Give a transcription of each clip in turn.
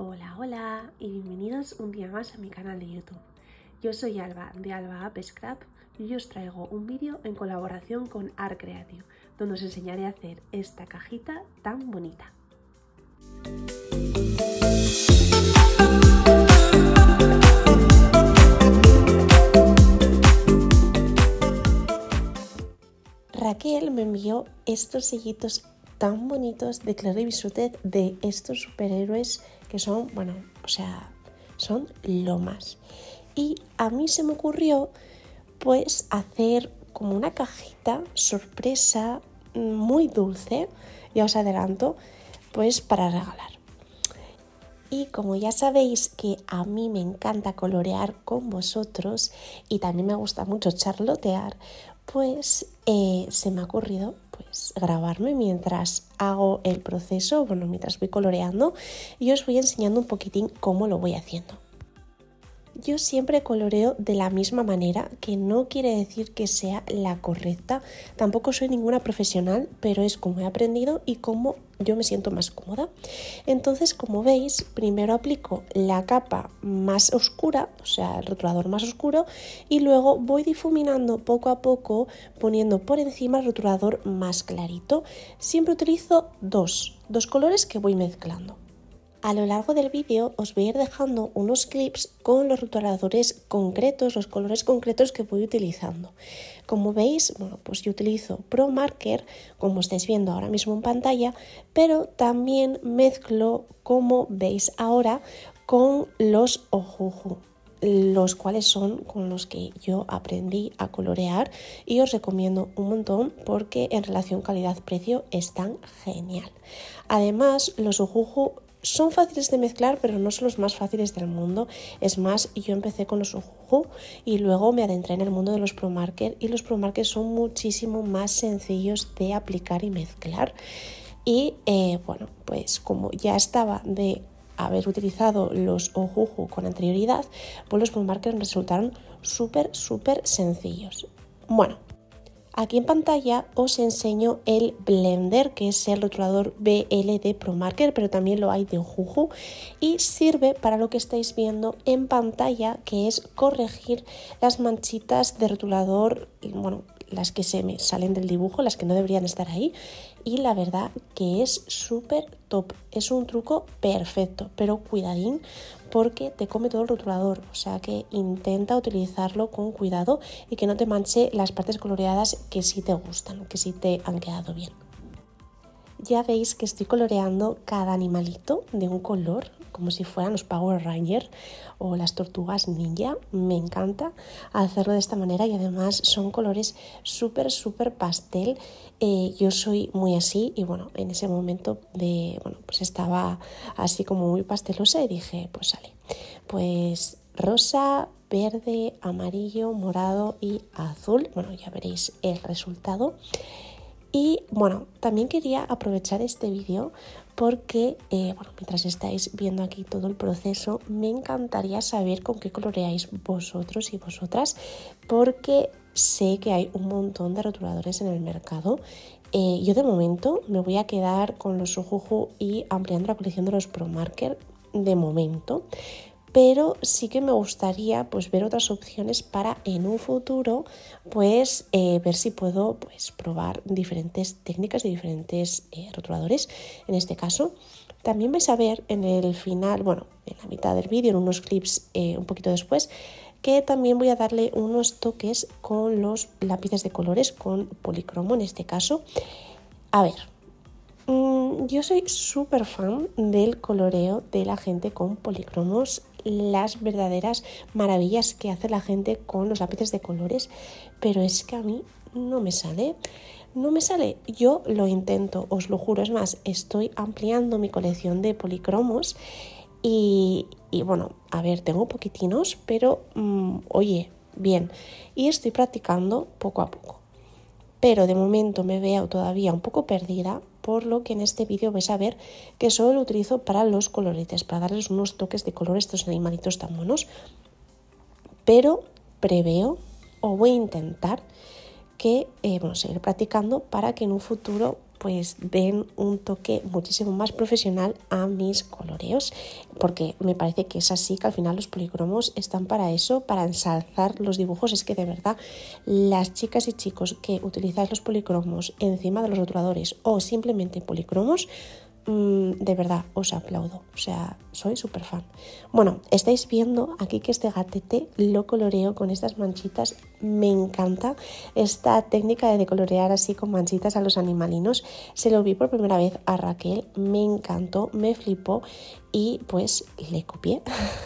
Hola, hola y bienvenidos un día más a mi canal de YouTube. Yo soy Alba de Alba App Scrap y os traigo un vídeo en colaboración con Art Creative, donde os enseñaré a hacer esta cajita tan bonita. Raquel me envió estos sellitos tan bonitos de Claire y de estos superhéroes que son, bueno, o sea, son lomas Y a mí se me ocurrió pues hacer como una cajita sorpresa mm, muy dulce, ya os adelanto, pues para regalar. Y como ya sabéis que a mí me encanta colorear con vosotros y también me gusta mucho charlotear, pues eh, se me ha ocurrido pues, grabarme mientras hago el proceso, bueno, mientras voy coloreando y os voy enseñando un poquitín cómo lo voy haciendo. Yo siempre coloreo de la misma manera, que no quiere decir que sea la correcta. Tampoco soy ninguna profesional, pero es como he aprendido y como yo me siento más cómoda. Entonces, como veis, primero aplico la capa más oscura, o sea, el rotulador más oscuro, y luego voy difuminando poco a poco poniendo por encima el rotulador más clarito. Siempre utilizo dos, dos colores que voy mezclando. A lo largo del vídeo os voy a ir dejando unos clips con los rotuladores concretos, los colores concretos que voy utilizando. Como veis, bueno, pues yo utilizo Pro Marker, como estáis viendo ahora mismo en pantalla, pero también mezclo, como veis ahora, con los Ojuju los cuales son con los que yo aprendí a colorear y os recomiendo un montón porque en relación calidad-precio están genial. Además, los Ojuju son fáciles de mezclar, pero no son los más fáciles del mundo. Es más, yo empecé con los Ohuhu y luego me adentré en el mundo de los Pro Marker y los Pro son muchísimo más sencillos de aplicar y mezclar. Y eh, bueno, pues como ya estaba de haber utilizado los Ojuju con anterioridad, pues los Pro resultaron súper, súper sencillos. Bueno, Aquí en pantalla os enseño el Blender, que es el rotulador BL de ProMarker, pero también lo hay de Juju y sirve para lo que estáis viendo en pantalla, que es corregir las manchitas de rotulador, bueno, las que se me salen del dibujo, las que no deberían estar ahí. Y la verdad que es súper top. Es un truco perfecto, pero cuidadín porque te come todo el rotulador. O sea que intenta utilizarlo con cuidado y que no te manche las partes coloreadas que sí te gustan, que sí te han quedado bien. Ya veis que estoy coloreando cada animalito de un color, como si fueran los Power Rangers o las tortugas ninja. Me encanta hacerlo de esta manera y además son colores súper, súper pastel. Eh, yo soy muy así y bueno, en ese momento de, bueno, pues estaba así como muy pastelosa y dije, pues sale, pues rosa, verde, amarillo, morado y azul. Bueno, ya veréis el resultado. Y bueno, también quería aprovechar este vídeo porque, eh, bueno, mientras estáis viendo aquí todo el proceso, me encantaría saber con qué coloreáis vosotros y vosotras, porque sé que hay un montón de rotuladores en el mercado. Eh, yo de momento me voy a quedar con los Ojuju y ampliando la colección de los Pro Marker de momento, pero sí que me gustaría pues ver otras opciones para en un futuro pues eh, ver si puedo pues probar diferentes técnicas de diferentes eh, rotuladores en este caso también vais a ver en el final bueno en la mitad del vídeo en unos clips eh, un poquito después que también voy a darle unos toques con los lápices de colores con policromo en este caso a ver mm, yo soy súper fan del coloreo de la gente con policromos las verdaderas maravillas que hace la gente con los lápices de colores, pero es que a mí no me sale. No me sale, yo lo intento, os lo juro. Es más, estoy ampliando mi colección de policromos y, y bueno, a ver, tengo poquitinos, pero mm, oye, bien. Y estoy practicando poco a poco pero de momento me veo todavía un poco perdida, por lo que en este vídeo vais a ver que solo lo utilizo para los coloretes, para darles unos toques de color a estos animalitos tan monos. Pero preveo o voy a intentar que, vamos eh, a seguir practicando para que en un futuro pues den un toque muchísimo más profesional a mis coloreos, porque me parece que es así, que al final los policromos están para eso, para ensalzar los dibujos. Es que de verdad, las chicas y chicos que utilizáis los policromos encima de los rotuladores o simplemente policromos, Mm, de verdad os aplaudo, o sea, soy súper fan. Bueno, estáis viendo aquí que este gatete lo coloreo con estas manchitas, me encanta esta técnica de colorear así con manchitas a los animalinos, se lo vi por primera vez a Raquel, me encantó, me flipó y pues le copié.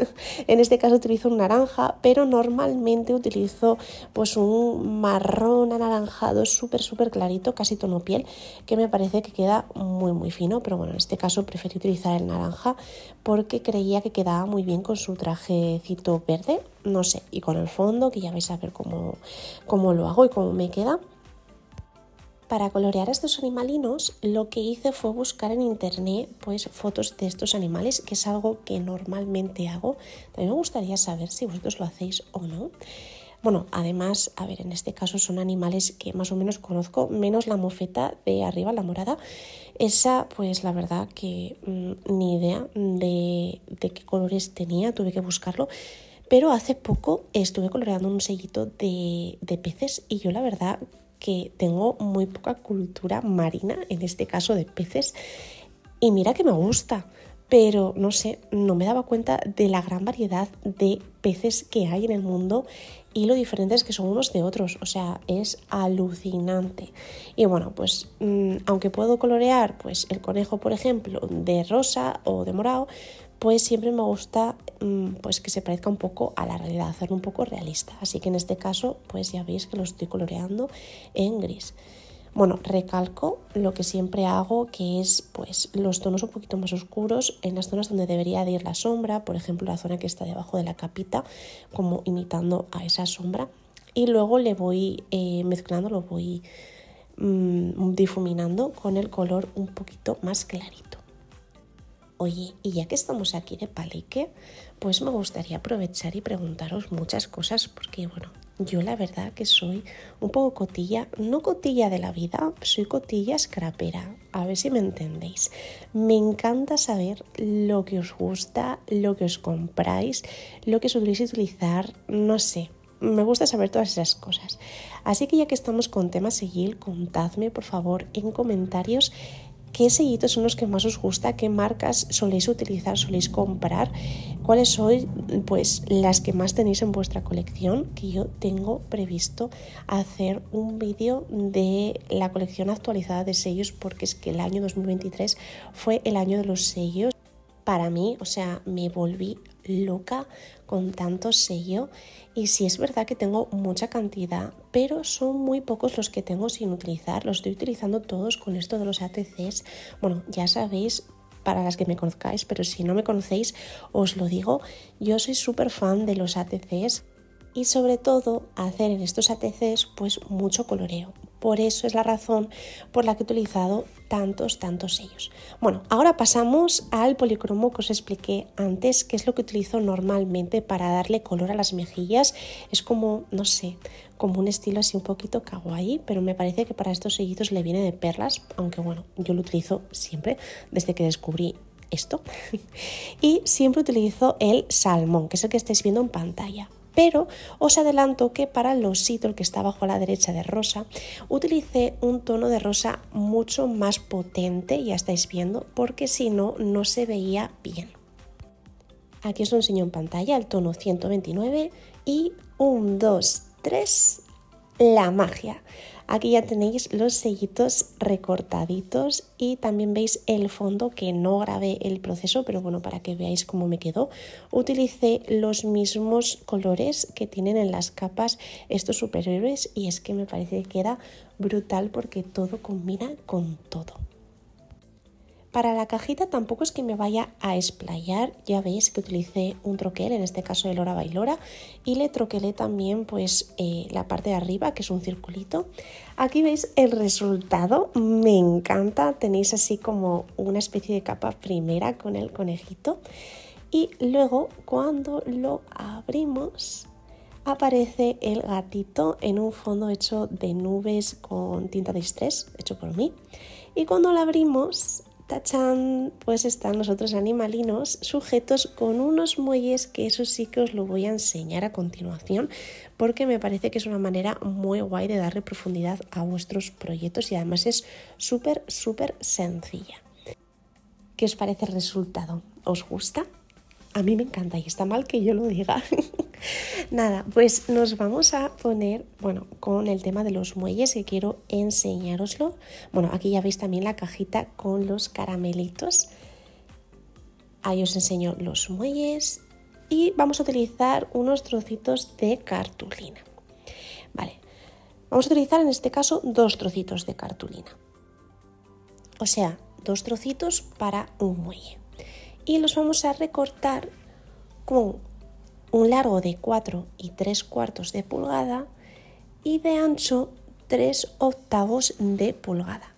en este caso utilizo un naranja, pero normalmente utilizo pues un marrón anaranjado súper súper clarito, casi tono piel, que me parece que queda muy muy fino, pero bueno, en este caso preferí utilizar el naranja porque creía que quedaba muy bien con su trajecito verde, no sé, y con el fondo que ya vais a ver cómo, cómo lo hago y cómo me queda. Para colorear a estos animalinos lo que hice fue buscar en internet pues, fotos de estos animales, que es algo que normalmente hago. También me gustaría saber si vosotros lo hacéis o no. Bueno, además, a ver, en este caso son animales que más o menos conozco, menos la mofeta de arriba, la morada. Esa, pues la verdad que mm, ni idea de, qué colores tenía, tuve que buscarlo. Pero hace poco estuve coloreando un sellito de, de peces y yo la verdad que tengo muy poca cultura marina, en este caso de peces, y mira que me gusta, pero no sé, no me daba cuenta de la gran variedad de peces que hay en el mundo y lo diferentes que son unos de otros, o sea, es alucinante. Y bueno, pues mm, aunque puedo colorear pues el conejo, por ejemplo, de rosa o de morado, pues siempre me gusta mm, pues que se parezca un poco a la realidad, hacerlo un poco realista. Así que en este caso, pues ya veis que lo estoy coloreando en gris. Bueno, recalco lo que siempre hago, que es pues los tonos un poquito más oscuros en las zonas donde debería de ir la sombra, por ejemplo la zona que está debajo de la capita, como imitando a esa sombra. Y luego le voy eh, mezclando, lo voy mm, difuminando con el color un poquito más clarito. Oye, y ya que estamos aquí de palique, pues me gustaría aprovechar y preguntaros muchas cosas, porque bueno, yo la verdad que soy un poco cotilla, no cotilla de la vida, soy cotilla scrapera, a ver si me entendéis. Me encanta saber lo que os gusta, lo que os compráis, lo que soléis utilizar, no sé, me gusta saber todas esas cosas. Así que ya que estamos con tema seguir, contadme por favor en comentarios ¿Qué sellitos son los que más os gusta? ¿Qué marcas soléis utilizar, soléis comprar? ¿Cuáles son pues, las que más tenéis en vuestra colección? Que yo tengo previsto hacer un vídeo de la colección actualizada de sellos porque es que el año 2023 fue el año de los sellos para mí, o sea, me volví loca con tanto sello y si es verdad que tengo mucha cantidad, pero son muy pocos los que tengo sin utilizar, los estoy utilizando todos con esto de los ATCs. Bueno, ya sabéis para las que me conozcáis, pero si no me conocéis, os lo digo, yo soy súper fan de los ATCs y sobre todo hacer en estos ATCs pues mucho coloreo, por eso es la razón por la que he utilizado tantos, tantos sellos. Bueno, ahora pasamos al policromo que os expliqué antes, que es lo que utilizo normalmente para darle color a las mejillas. Es como, no sé, como un estilo así un poquito kawaii, pero me parece que para estos sellitos le viene de perlas, aunque bueno, yo lo utilizo siempre desde que descubrí esto. y siempre utilizo el salmón, que es el que estáis viendo en pantalla pero os adelanto que para los sitios, el que está abajo a la derecha de rosa, utilicé un tono de rosa mucho más potente, ya estáis viendo, porque si no, no se veía bien. Aquí os lo enseño en pantalla, el tono 129 y 1, 2, 3, la magia. Aquí ya tenéis los sellitos recortaditos y también veis el fondo que no grabé el proceso, pero bueno, para que veáis cómo me quedó. Utilicé los mismos colores que tienen en las capas estos superhéroes y es que me parece que queda brutal porque todo combina con todo. Para la cajita tampoco es que me vaya a explayar, ya veis que utilicé un troquel, en este caso de Lora Bailora, y le troquelé también pues eh, la parte de arriba, que es un circulito. Aquí veis el resultado, me encanta, tenéis así como una especie de capa primera con el conejito. Y luego cuando lo abrimos aparece el gatito en un fondo hecho de nubes con tinta de estrés, hecho por mí. Y cuando lo abrimos ¡Tachán! Pues están los otros animalinos sujetos con unos muelles que eso sí que os lo voy a enseñar a continuación porque me parece que es una manera muy guay de darle profundidad a vuestros proyectos y además es súper, súper sencilla. ¿Qué os parece el resultado? ¿Os gusta? A mí me encanta y está mal que yo lo diga. Nada, pues nos vamos a poner, bueno, con el tema de los muelles que quiero enseñároslo. Bueno, aquí ya veis también la cajita con los caramelitos. Ahí os enseño los muelles y vamos a utilizar unos trocitos de cartulina. Vale, vamos a utilizar en este caso dos trocitos de cartulina. O sea, dos trocitos para un muelle. Y los vamos a recortar con un largo de 4 y 3 cuartos de pulgada y de ancho 3 octavos de pulgada.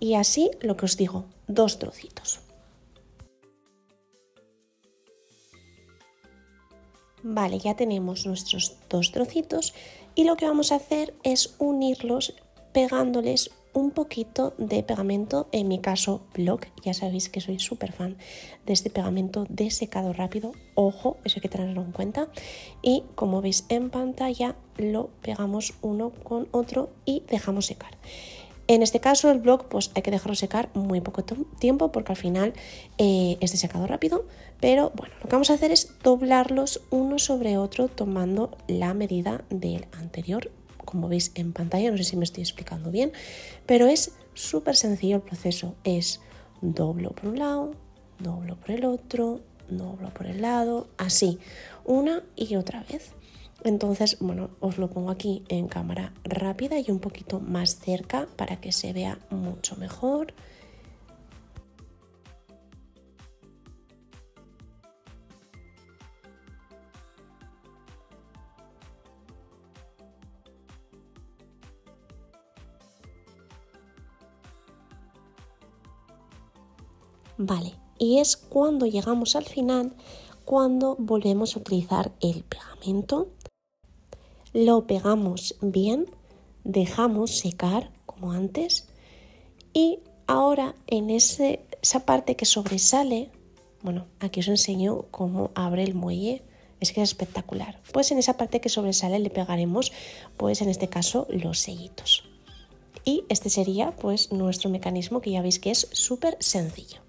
Y así lo que os digo, dos trocitos. Vale, ya tenemos nuestros dos trocitos y lo que vamos a hacer es unirlos pegándoles un poquito de pegamento, en mi caso blog ya sabéis que soy súper fan de este pegamento de secado rápido, ojo, eso hay que tenerlo en cuenta, y como veis en pantalla lo pegamos uno con otro y dejamos secar. En este caso el blog pues hay que dejarlo secar muy poco tiempo porque al final eh, es de secado rápido, pero bueno, lo que vamos a hacer es doblarlos uno sobre otro tomando la medida del anterior como veis en pantalla, no sé si me estoy explicando bien, pero es súper sencillo el proceso, es doblo por un lado, doblo por el otro, doblo por el lado, así, una y otra vez. Entonces, bueno, os lo pongo aquí en cámara rápida y un poquito más cerca para que se vea mucho mejor. Vale, y es cuando llegamos al final, cuando volvemos a utilizar el pegamento. Lo pegamos bien, dejamos secar como antes y ahora en esa parte que sobresale, bueno, aquí os enseño cómo abre el muelle, es que es espectacular. Pues en esa parte que sobresale le pegaremos, pues en este caso, los sellitos. Y este sería pues nuestro mecanismo que ya veis que es súper sencillo.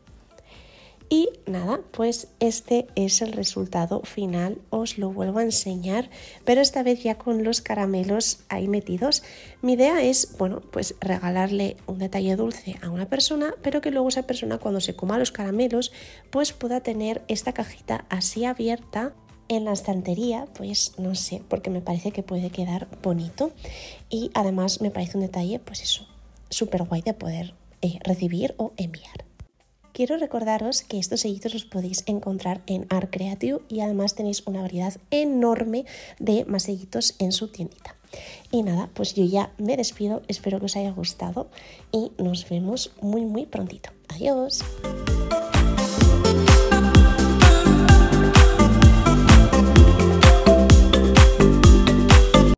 Y nada, pues este es el resultado final, os lo vuelvo a enseñar, pero esta vez ya con los caramelos ahí metidos. Mi idea es, bueno, pues regalarle un detalle dulce a una persona, pero que luego esa persona cuando se coma los caramelos, pues pueda tener esta cajita así abierta en la estantería, pues no sé, porque me parece que puede quedar bonito y además me parece un detalle, pues eso, súper guay de poder eh, recibir o enviar. Quiero recordaros que estos sellitos los podéis encontrar en Art Creative y además tenéis una variedad enorme de más sellitos en su tiendita. Y nada, pues yo ya me despido, espero que os haya gustado y nos vemos muy muy prontito. Adiós.